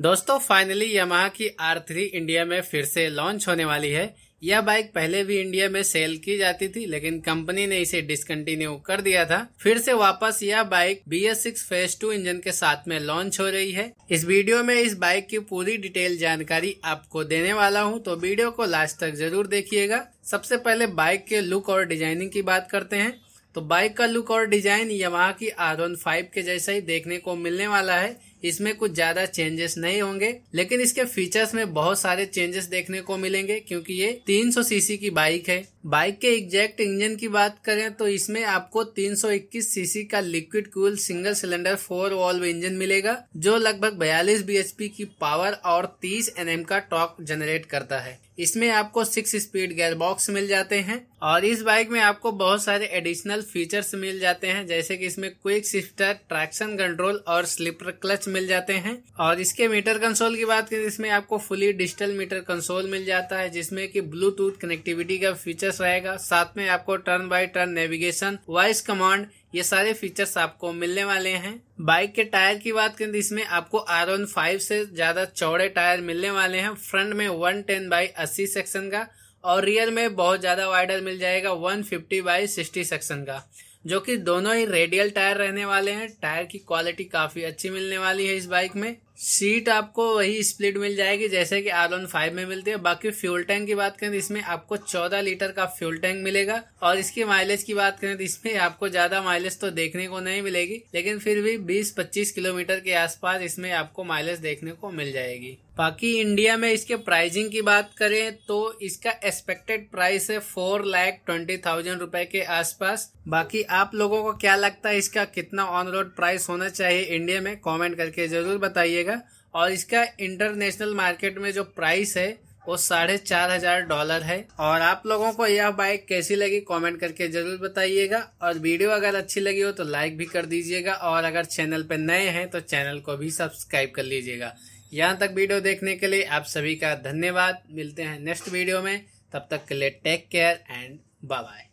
दोस्तों फाइनली यमा की आर थ्री इंडिया में फिर से लॉन्च होने वाली है यह बाइक पहले भी इंडिया में सेल की जाती थी लेकिन कंपनी ने इसे डिसकंटिन्यू कर दिया था फिर से वापस यह bike B S six phase two engine के साथ में लॉन्च हो रही है इस वीडियो में इस बाइक की पूरी डिटेल जानकारी आपको देने वाला हूं तो वीडियो को लास्ट तक जरूर देखिएगा सबसे पहले बाइक के लुक और डिजाइनिंग की बात करते हैं तो बाइक का लुक और डिजाइन यमाहा की आर वन फाइव के जैसा ही देखने को मिलने वाला है इसमें कुछ ज्यादा चेंजेस नहीं होंगे लेकिन इसके फीचर्स में बहुत सारे चेंजेस देखने को मिलेंगे क्योंकि ये 300 सीसी की बाइक है बाइक के एग्जैक्ट इंजन की बात करें तो इसमें आपको 321 सीसी का liquid cool single cylinder four valve engine मिलेगा जो लगभग 42 बीएचपी की पावर और 30 एनएम का टॉक जनरेट करता है इसमें आपको सिक्स स्पीड गेयर बॉक्स मिल जाते हैं और इस बाइक में आपको बहुत सारे एडिशनल फीचर्स मिल जाते हैं जैसे कि इसमें क्विक शिफ्टर ट्रैक्शन कंट्रोल और स्लिपर क्लच मिल जाते हैं और इसके मीटर कंसोल की बात करें इसमें आपको फुली डिजिटल मीटर कंसोल मिल जाता है जिसमें कि ब्लूटूथ कनेक्टिविटी का फीचर्स रहेगा साथ में आपको turn by turn navigation voice command ये सारे फीचर्स आपको मिलने वाले हैं बाइक के टायर की बात करें तो इसमें आपको आर वन फाइव से ज्यादा चौड़े टायर मिलने वाले हैं फ्रंट में वन टेन बाई अस्सी सेक्शन का और रियर में बहुत ज्यादा वाइडर मिल जाएगा one fifty by sixty section का जो कि दोनों ही रेडियल टायर रहने वाले हैं टायर की क्वालिटी काफ़ी अच्छी मिलने वाली है इस बाइक में सीट आपको वही स्प्लिट मिल जाएगी जैसे कि आर वन फाइव में मिलती है बाकी फ्यूल टैंक की बात करें तो इसमें आपको चौदह लीटर का फ्यूल टैंक मिलेगा और इसकी माइलेज की बात करें तो इसमें आपको ज्यादा माइलेज तो देखने को नहीं मिलेगी लेकिन फिर भी बीस पच्चीस किलोमीटर के आसपास इसमें आपको माइलेज देखने को मिल जाएगी बाकी इंडिया में इसके प्राइसिंग की बात करें तो इसका एक्सपेक्टेड प्राइस है फोर लाख ट्वेंटी थाउजेंड रुपए के आसपास बाकी आप लोगों को क्या लगता है इसका कितना ऑन रोड प्राइस होना चाहिए इंडिया में कमेंट करके जरूर बताइएगा जाएगा और इसका इंटरनेशनल मार्केट में जो प्राइस है वो साढ़े चार हजार डॉलर है और आप लोगों को यह बाइक कैसी लगी कमेंट करके जरूर बताइएगा और वीडियो अगर अच्छी लगी हो तो लाइक भी कर दीजिएगा और अगर चैनल पर नए हैं तो चैनल को भी सब्सक्राइब कर लीजिएगा यहाँ तक वीडियो देखने के लिए आप सभी का धन्यवाद मिलते हैं नेक्स्ट वीडियो में तब तक के लिए take care and bye bye